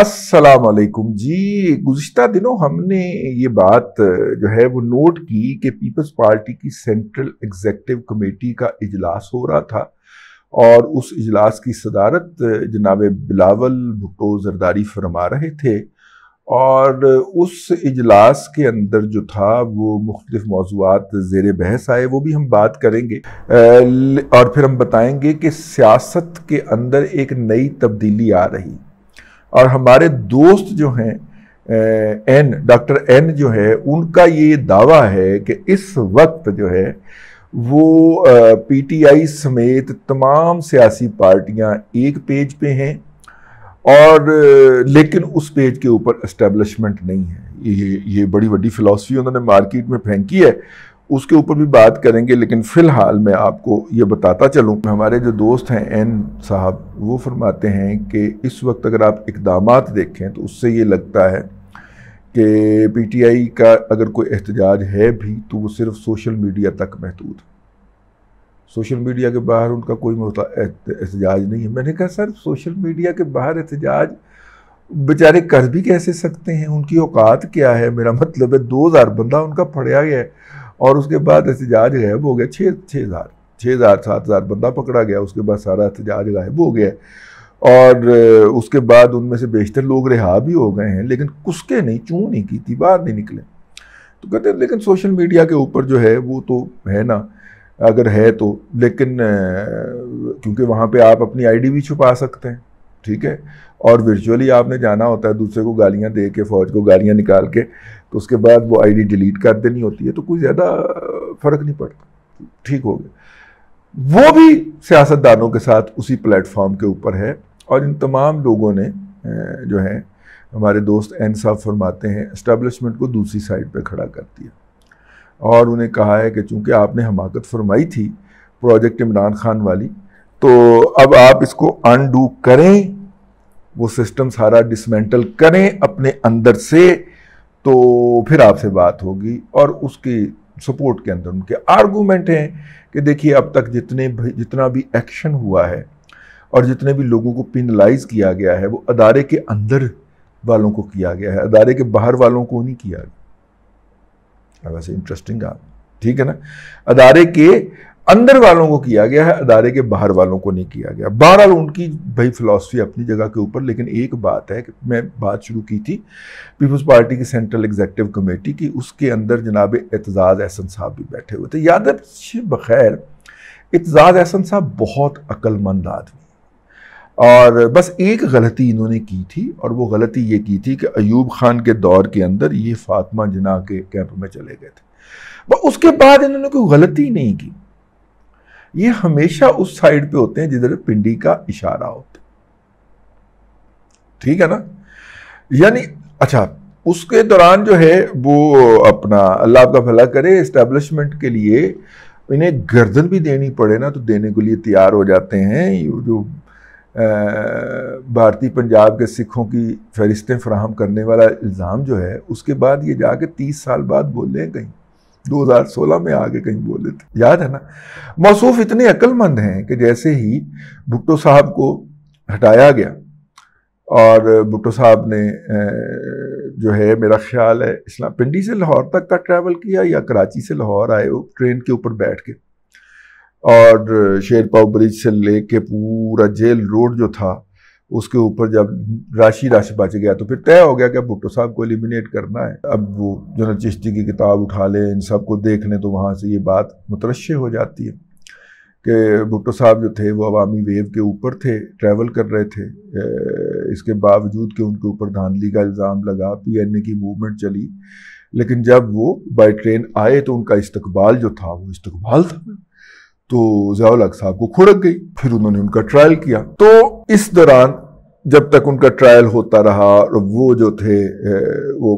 अस्सलाम वालेकुम जी गुज्त दिनों हमने ये बात जो है वो नोट की कि पीपल्स पार्टी की सेंट्रल एग्जेक्टिव कमेटी का इजलास हो रहा था और उस इजलास की सदारत जनाब बिलावल भुट्टो जरदारी फरमा रहे थे और उस इजलास के अंदर जो था वो मुख्तफ मौजूद ज़ेर बहस आए वो भी हम बात करेंगे और फिर हम बताएंगे कि सियासत के अंदर एक नई तब्दीली आ रही और हमारे दोस्त जो हैं एन डॉक्टर एन जो है उनका ये दावा है कि इस वक्त जो है वो पीटीआई समेत तमाम सियासी पार्टियां एक पेज पे हैं और लेकिन उस पेज के ऊपर एस्टेब्लिशमेंट नहीं है ये ये बड़ी बड़ी फ़िलासफ़ी उन्होंने मार्केट में फेंकी है उसके ऊपर भी बात करेंगे लेकिन फ़िलहाल मैं आपको ये बताता चलूँ हमारे जो दोस्त हैं एन साहब वो फरमाते हैं कि इस वक्त अगर आप इकदाम देखें तो उससे ये लगता है कि पीटीआई का अगर कोई एहतजाज है भी तो वो सिर्फ सोशल मीडिया तक महदूद सोशल मीडिया के बाहर उनका कोई एहतजाज नहीं है मैंने कहा सर सोशल मीडिया के बाहर एहतजाज बेचारे कर भी कैसे सकते हैं उनकी औकात क्या है मेरा मतलब है दो हज़ार बंदा उनका फड़िया गया है और उसके बाद एहतजाज गायब हो गया छः छः हज़ार छः हज़ार सात हज़ार बंदा पकड़ा गया उसके बाद सारा एहतजाज गायब हो गया और उसके बाद उनमें से बेशतर लोग रिहा भी हो गए हैं लेकिन कुसके नहीं चूँ नहीं की थी बाहर नहीं निकले तो कहते हैं लेकिन सोशल मीडिया के ऊपर जो है वो तो है ना अगर है तो लेकिन क्योंकि वहाँ पे आप अपनी आईडी भी छुपा सकते हैं ठीक है और वर्चुअली आपने जाना होता है दूसरे को गालियाँ दे के फ़ौज को गालियाँ निकाल के तो उसके बाद वो आईडी डिलीट कर देनी होती है तो कोई ज़्यादा फ़र्क नहीं पड़ता ठीक हो गया वो भी सियासतदानों के साथ उसी प्लेटफॉर्म के ऊपर है और इन तमाम लोगों ने जो है हमारे दोस्त एन साहब फरमाते हैं इस्टेबलिशमेंट को दूसरी साइड पर खड़ा कर दिया और उन्हें कहा है कि चूँकि आपने हमाकत फरमाई थी प्रोजेक्ट इमरान खान वाली तो अब आप इसको अनडू करें वो सिस्टम सारा डिसमेंटल करें अपने अंदर से तो फिर आपसे बात होगी और उसकी सपोर्ट के अंदर उनके आर्गूमेंट हैं कि देखिए अब तक जितने भी जितना भी एक्शन हुआ है और जितने भी लोगों को पिनलाइज किया गया है वो अदारे के अंदर वालों को किया गया है अदारे के बाहर वालों को नहीं किया गया वैसे इंटरेस्टिंग ठीक है ना अदारे के अंदर वालों को किया गया है अदारे के बाहर वालों को नहीं किया गया बहरहाल उनकी भाई फिलासफी अपनी जगह के ऊपर लेकिन एक बात है कि मैं बात शुरू की थी पीपल्स पार्टी की सेंट्रल एग्जेक्टिव कमेटी की उसके अंदर जनाब एतजाज़ एहसन साहब भी बैठे हुए थे यादव बखैर एतजाज़ एहसन साहब बहुत अक्लमंद आदमी और बस एक गलती इन्होंने की थी और वो गलती ये की थी कि अयूब खान के दौर के अंदर ये फातमा जना के कैंप में चले गए थे उसके बाद इन्होंने कोई गलती नहीं की ये हमेशा उस साइड पे होते हैं जिधर पिंडी का इशारा होता ठीक है ना यानी अच्छा उसके दौरान जो है वो अपना अल्लाह का भला करे इस्टेब्लिशमेंट के लिए इन्हें गर्दन भी देनी पड़े ना तो देने के लिए तैयार हो जाते हैं जो भारतीय पंजाब के सिखों की फहरिस्तें फ्राहम करने वाला इल्ज़ाम जो है उसके बाद ये जाके तीस साल बाद बोल रहे कहीं 2016 में आगे कहीं बोले थे याद है ना मौसूफ इतने अक्लमंद हैं कि जैसे ही भुट्टो साहब को हटाया गया और भुट्टो साहब ने जो है मेरा ख्याल है इस्लाम पिंडी से लाहौर तक का ट्रैवल किया या कराची से लाहौर आए वो ट्रेन के ऊपर बैठ के और शेरपाव ब्रिज से ले के पूरा जेल रोड जो था उसके ऊपर जब राशि राशि बच गया तो फिर तय हो गया कि अब भुट्टो साहब को एलिमिनेट करना है अब वो जनरल चिश्ती की किताब उठा लें इन सब को देख लें तो वहाँ से ये बात मुतरशे हो जाती है कि भुट्टो साहब जो थे वो अवामी वेव के ऊपर थे ट्रैवल कर रहे थे इसके बावजूद कि उनके ऊपर धांधली का इल्ज़ाम लगा पी एन ए की मूवमेंट चली लेकिन जब वो बाई ट्रेन आए तो उनका इस्तकबाल जो था वो इस्तकबाल था तो जयाल साहब को खुड़क गई फिर उन्होंने उनका ट्रायल किया तो इस दौरान जब तक उनका ट्रायल होता रहा और वो जो थे वो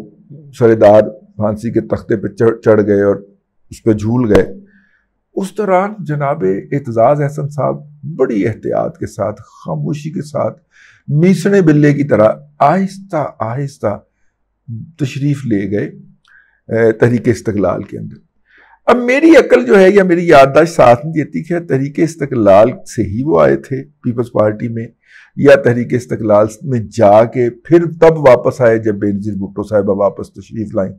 सरेदार फांसी के तख्ते पे चढ़ गए और उस पर झूल गए उस दौरान जनाब एतजाज़ अहसन साहब बड़ी एहतियात के साथ खामोशी के साथ मीसने बिल्ले की तरह आहिस्ता आहिस्ता तशरीफ़ ले गए तहरीक इस्तलाल के अंदर अब मेरी अकल जो है या मेरी याददाश्त साथ नहीं देती क्या तहरीक इस्तकलाल से ही वो आए थे पीपल्स पार्टी में या तहरीक इस्तकलाल में जाके फिर तब वापस आए जब बेनजीर भुट्टो साहिबा वापस तशरीफ लाएं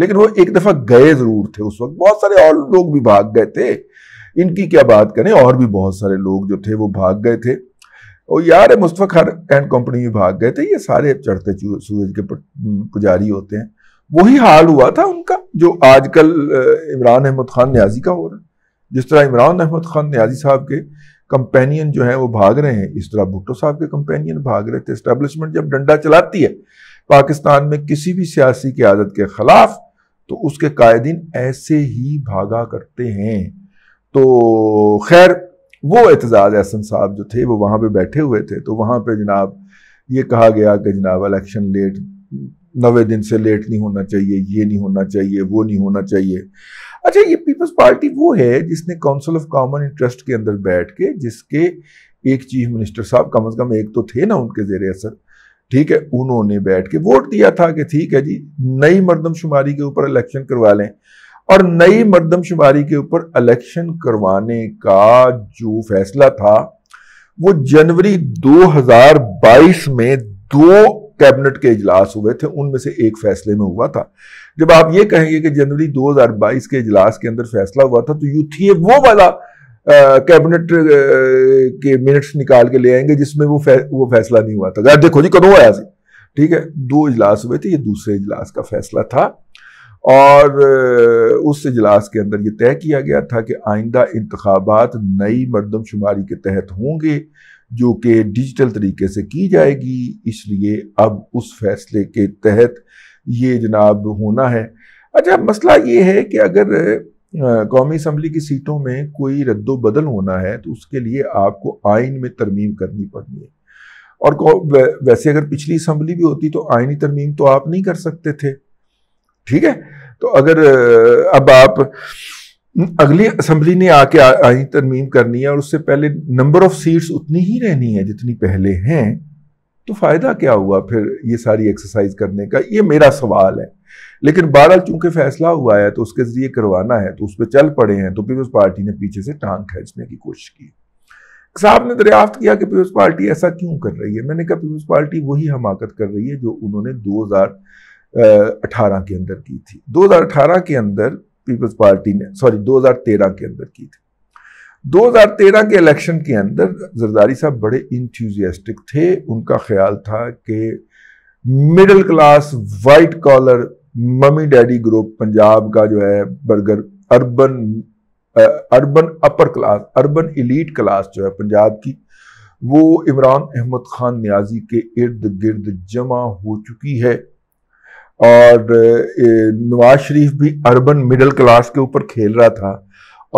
लेकिन वो एक दफ़ा गए ज़रूर थे उस वक्त बहुत सारे और लोग भी भाग गए थे इनकी क्या बात करें और भी बहुत सारे लोग जो थे वो भाग गए थे और यार मुस्तफ़ा खान एंड कंपनी में भाग गए थे ये सारे चढ़ते सूरज के पुजारी होते हैं वही हाल हुआ था उनका जो आजकल इमरान अहमद खान न्याजी का हो रहा है जिस तरह इमरान अहमद खान न्याजी साहब के कंपेनियन जो हैं वो भाग रहे हैं इस तरह भुट्टो साहब के कंपेनियन भाग रहे थे इस्टेब्लिशमेंट जब डंडा चलाती है पाकिस्तान में किसी भी सियासी की आदत के खिलाफ तो उसके कायदीन ऐसे ही भागा करते हैं तो खैर वो एतजाज़ एहसन साहब जो थे वो वहाँ पर बैठे हुए थे तो वहाँ पर जनाब ये कहा गया कि जनाब इलेक्शन लेट नवे दिन से लेट नहीं होना चाहिए ये नहीं होना चाहिए वो नहीं होना चाहिए अच्छा ये पीपल्स पार्टी वो है जिसने काउंसिल ऑफ कॉमन इंटरेस्ट के अंदर बैठ के जिसके एक चीफ मिनिस्टर साहब कम अज़ कम एक तो थे ना उनके जेर असर ठीक है उन्होंने बैठ के वोट दिया था कि ठीक है जी नई मरदमशुमारी के ऊपर इलेक्शन करवा लें और नई मरदमशुमारी के ऊपर इलेक्शन करवाने का जो फैसला था वो जनवरी 2022 में दो कैबिनेट के इजलास हुए थे उनमें से एक फैसले में हुआ था जब आप ये कहेंगे कि जनवरी 2022 के इजलास के अंदर फैसला हुआ था तो यूथीए वो वाला कैबिनेट के मिनट्स निकाल के ले आएंगे जिसमें वो फै, वो फैसला नहीं हुआ था यार देखो जी कदों आया से ठीक है दो इजलास हुए थे ये दूसरे इजलास का फैसला था और उस इजलास के अंदर ये तय किया गया था कि आइंदा इंतबात नई मरदमशुमारी के तहत होंगे जो कि डिजिटल तरीके से की जाएगी इसलिए अब उस फैसले के तहत ये जनाब होना है अच्छा मसला ये है कि अगर कौमी असम्बली की सीटों में कोई रद्दो होना है तो उसके लिए आपको आइन में तरमीम करनी पड़नी है और वैसे अगर पिछली असम्बली भी होती तो आइनी तरमीम तो आप नहीं कर सकते थे ठीक है तो अगर अब आप अगली असेंबली ने आके आई तरमीम करनी है और उससे पहले नंबर ऑफ सीट्स उतनी ही रहनी है जितनी पहले हैं तो फ़ायदा क्या हुआ फिर ये सारी एक्सरसाइज करने का ये मेरा सवाल है लेकिन बहरहाल चूंकि फैसला हुआ है तो उसके जरिए करवाना है तो उस पर चल पड़े हैं तो पीपल्स पार्टी ने पीछे से टांग खींचने की कोशिश की साहब ने दरियाफ्त किया कि पीपल्स पार्टी ऐसा क्यों कर रही है मैंने कहा पीपल्स पार्टी वही हमाकत कर रही है जो उन्होंने 2018 के अंदर की थी 2018 के अंदर पीपल्स पार्टी ने सॉरी 2013 के अंदर की थी 2013 के इलेक्शन के अंदर जरदारी साहब बड़े इंथ्यूजियास्टिक थे उनका ख्याल था कि middle class white collar mummy daddy group Punjab का जो है burger urban urban upper class urban elite class जो है पंजाब की वो इमरान अहमद खान न्याजी के इर्द गिर्द जमा हो चुकी है और नवाज शरीफ भी अर्बन मिडिल क्लास के ऊपर खेल रहा था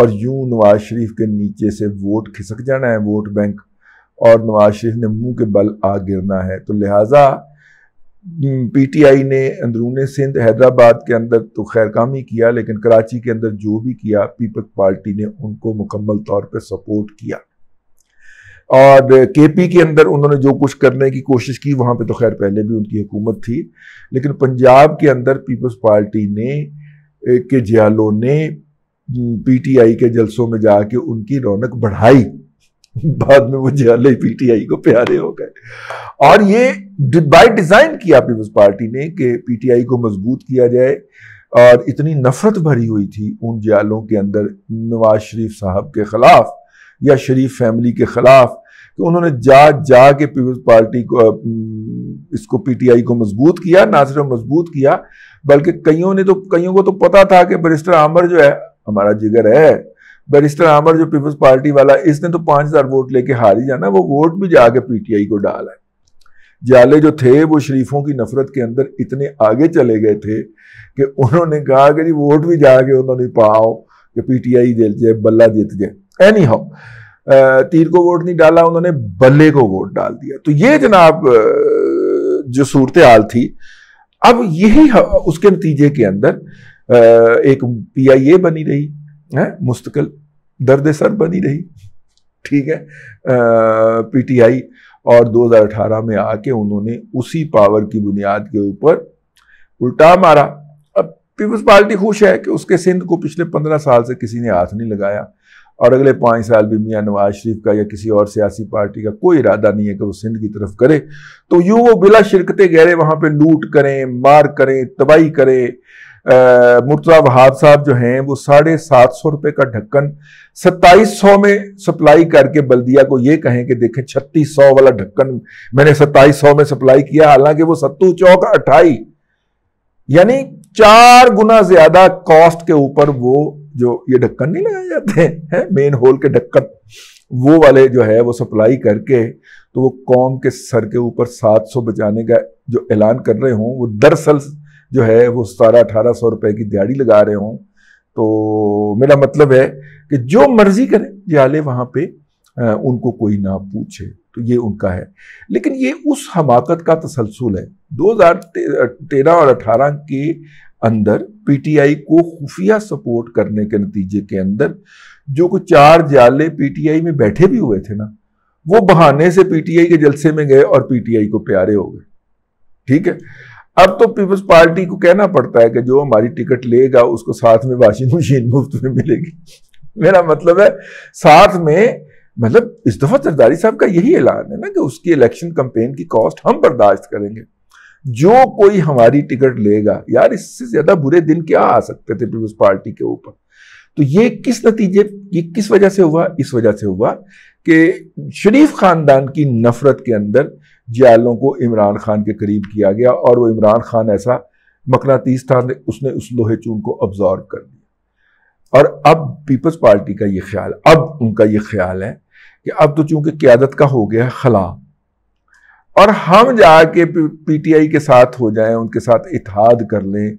और यूं नवाज शरीफ के नीचे से वोट खिसक जाना है वोट बैंक और नवाज शरीफ ने मुंह के बल आ गिरना है तो लिहाजा पीटीआई ने अंदरून सिंध हैदराबाद के अंदर तो खैर काम ही किया लेकिन कराची के अंदर जो भी किया पीपल्स पार्टी ने उनको मुकम्मल तौर पर सपोर्ट किया और के पी के अंदर उन्होंने जो कुछ करने की कोशिश की वहाँ पे तो खैर पहले भी उनकी हुकूमत थी लेकिन पंजाब के अंदर पीपल्स पार्टी ने के जियालो ने पीटीआई के जलसों में जाके उनकी रौनक बढ़ाई बाद में वो जियाले पीटीआई को प्यारे हो गए और ये बाय डिज़ाइन किया पीपल्स पार्टी ने कि पीटीआई को मजबूत किया जाए और इतनी नफरत भरी हुई थी उन जियालों के अंदर नवाज शरीफ साहब के खिलाफ या शरीफ फैमिली के खिलाफ कि उन्होंने जा जा के पीपल्स पार्टी को इसको पीटीआई को मजबूत किया ना सिर्फ मजबूत किया बल्कि कईयों ने तो कईयों को तो पता था कि बरिस्टर आमर जो है हमारा जिगर है बैरिस्टर आमर जो पीपल्स पार्टी वाला इसने तो पाँच हज़ार वोट लेके हार ही जाना वो वोट भी जाके पीटीआई को डाला है जाले जो थे वो शरीफों की नफरत के अंदर इतने आगे चले गए थे कि उन्होंने कहा कि जी वोट भी जाके उन्होंने पाओ कि पीटीआई जीत जाए बल्ला जीत जाए एनी हाउ uh, तीर को वोट नहीं डाला उन्होंने बल्ले को वोट डाल दिया तो ये जनाब uh, जो सूरत हाल थी अब यही उसके नतीजे के अंदर uh, एक पी आई ए बनी रही है मुस्तकिल दर्द सर बनी रही ठीक है पी टी आई और 2018 में आके उन्होंने उसी पावर की बुनियाद के ऊपर उल्टा मारा अब पीपल्स पार्टी खुश है कि उसके सिंध को पिछले पंद्रह साल से किसी ने हाथ नहीं लगाया और अगले पाँच साल भी मियाँ नवाज शरीफ का या किसी और सियासी पार्टी का कोई इरादा नहीं है कि वो सिंध की तरफ करे तो यूँ वो बिला शिरकत गहरे वहाँ पर लूट करें मार करें तबाही करें मुर्तजा वहाब साहब जो हैं वो साढ़े सात सौ रुपये का ढक्कन सत्ताईस सौ में सप्लाई करके बल्दिया को ये कहें कि देखें छत्तीस सौ वाला ढक्कन मैंने सत्ताईस सौ में सप्लाई किया हालांकि वो सत्तू चौक अट्ठाई यानी चार गुना ज्यादा कॉस्ट के ऊपर वो जो ये ढक्कन नहीं लगाए जाते हैं मेन होल के ढक्कन वो वाले जो है वो सप्लाई करके तो वो कौम के सर के ऊपर 700 बचाने का जो ऐलान कर रहे हों वो दरअसल जो है वो सतारह अठारह सौ रुपए की दिहाड़ी लगा रहे हों तो मेरा मतलब है कि जो मर्जी करें जाले वहाँ पे उनको कोई ना पूछे तो ये उनका है लेकिन ये उस हमाकत का तसलसल है दो हजार तेरह और अठारह के अंदर पीटीआई को खुफिया सपोर्ट करने के नतीजे के अंदर जो कुछ चार जाले पीटीआई में बैठे भी हुए थे ना वो बहाने से पीटीआई के जलसे में गए और पीटीआई को प्यारे हो गए ठीक है अब तो पीपल्स पार्टी को कहना पड़ता है कि जो हमारी टिकट लेगा उसको साथ में वाशिंग मशीन मुफ्त में मिलेगी मेरा मतलब है साथ में मतलब इस दफा सरदारी साहब का यही ऐलान है ना कि उसकी इलेक्शन कंपेन की कॉस्ट हम बर्दाश्त करेंगे जो कोई हमारी टिकट लेगा यार इससे ज्यादा बुरे दिन क्या आ सकते थे पीपल्स पार्टी के ऊपर तो ये किस नतीजे ये किस वजह से हुआ इस वजह से हुआ कि शरीफ खानदान की नफरत के अंदर जियालों को इमरान खान के करीब किया गया और वो इमरान खान ऐसा मकनातीस था उसने उस लोहे चून को अब्जॉर्व कर दिया और अब पीपल्स पार्टी का ये ख्याल अब उनका ये ख्याल है कि अब तो चूंकि क्यादत का हो गया खला और हम जाके पीटीआई के साथ हो जाएं उनके साथ इतिहाद कर लें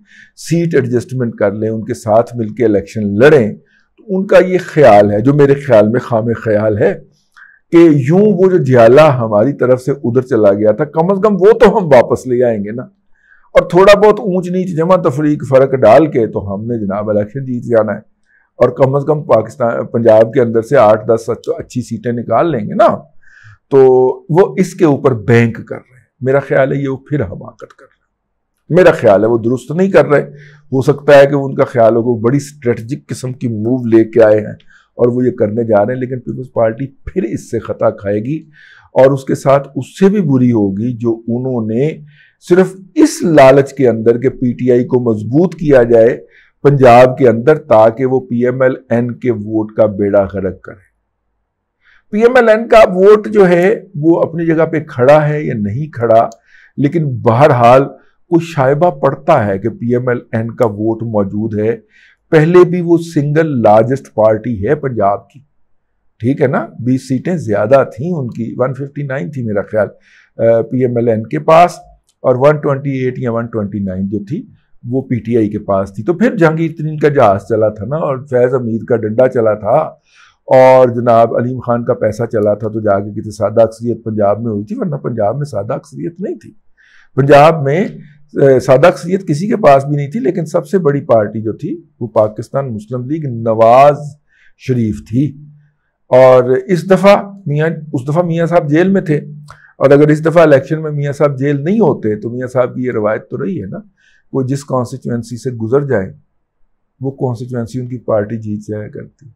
सीट एडजस्टमेंट कर लें उनके साथ मिलकर इलेक्शन लड़ें तो उनका ये ख्याल है जो मेरे ख्याल में खाम ख्याल है कि यूं वो जो जियाला हमारी तरफ से उधर चला गया था कम अज़ कम वो तो हम वापस ले आएंगे ना और थोड़ा बहुत ऊंच नीच जमा तफरीक फ़र्क डाल के तो हमने जनाब इलेक्शन जीत जाना है और कम अज़ कम पाकिस्तान पंजाब के अंदर से आठ दस अच्छी सीटें निकाल लेंगे ना तो वो इसके ऊपर बैंक कर रहे हैं मेरा ख्याल है ये वो फिर हमाकत कर रहे हैं मेरा ख्याल है वो दुरुस्त नहीं कर रहे हो सकता है कि उनका ख्याल हो बड़ी स्ट्रेटजिक किस्म की मूव लेके आए हैं और वो ये करने जा रहे हैं लेकिन पीपल्स पार्टी फिर इससे खता खाएगी और उसके साथ उससे भी बुरी होगी जो उन्होंने सिर्फ इस लालच के अंदर के पीटीआई को मजबूत किया जाए पंजाब के अंदर ताकि वो पीएमएलएन के वोट का बेड़ा गरक करें पीएमएलएन का वोट जो है वो अपनी जगह पे खड़ा है या नहीं खड़ा लेकिन बहरहाल कुछ शायबा पड़ता है कि पीएमएलएन का वोट मौजूद है पहले भी वो सिंगल लार्जेस्ट पार्टी है पंजाब की ठीक है ना 20 सीटें ज़्यादा थी उनकी 159 थी मेरा ख्याल पीएमएलएन के पास और 128 या 129 जो थी वो पीटीआई के पास थी तो फिर जहांगीर तरीन का जहाज चला था ना और फैज़ अमीर का डंडा चला था और जनाब अलीम खान का पैसा चला था तो जाके किसी सादा अक्सरियत पंजाब में हुई थी वरना पंजाब में सादा अक्सरियत नहीं थी पंजाब में सादा अक्सरियत किसी के पास भी नहीं थी लेकिन सबसे बड़ी पार्टी जो थी वो पाकिस्तान मुस्लिम लीग नवाज शरीफ थी और इस दफ़ा मियाँ उस दफ़ा मियाँ साहब जेल में थे और अगर इस दफ़ा इलेक्शन में मियाँ साहब जेल नहीं होते तो मियाँ साहब की ये रवायत तो रही है ना वो जिस कॉन्स्टिट्यूंसी से गुजर जाए वो कॉन्स्टिट्यूंसी उनकी पार्टी जीत जाया करती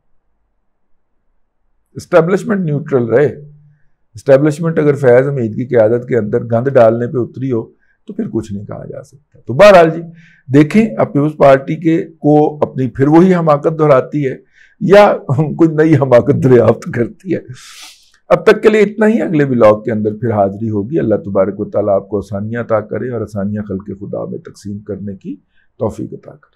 इस्टेब्लिशमेंट न्यूट्रल रहे इस्टेब्लिशमेंट अगर फैज़ हमीद की आदत के अंदर गंद डालने पर उतरी हो तो फिर कुछ नहीं कहा जा सकता तो बहरहाल जी देखें अब पीपल्स पार्टी के को अपनी फिर वही हमाकत दोहराती है या कोई नई हमाकत दरियाफ्त करती है अब तक के लिए इतना ही अगले ब्लॉग के अंदर फिर हाजिरी होगी अल्लाह तबारक वाली आपको आसानियाँ अता करे और आसानियाँ खल के खुदा में तकसीम करने की तोफ़ी अता करे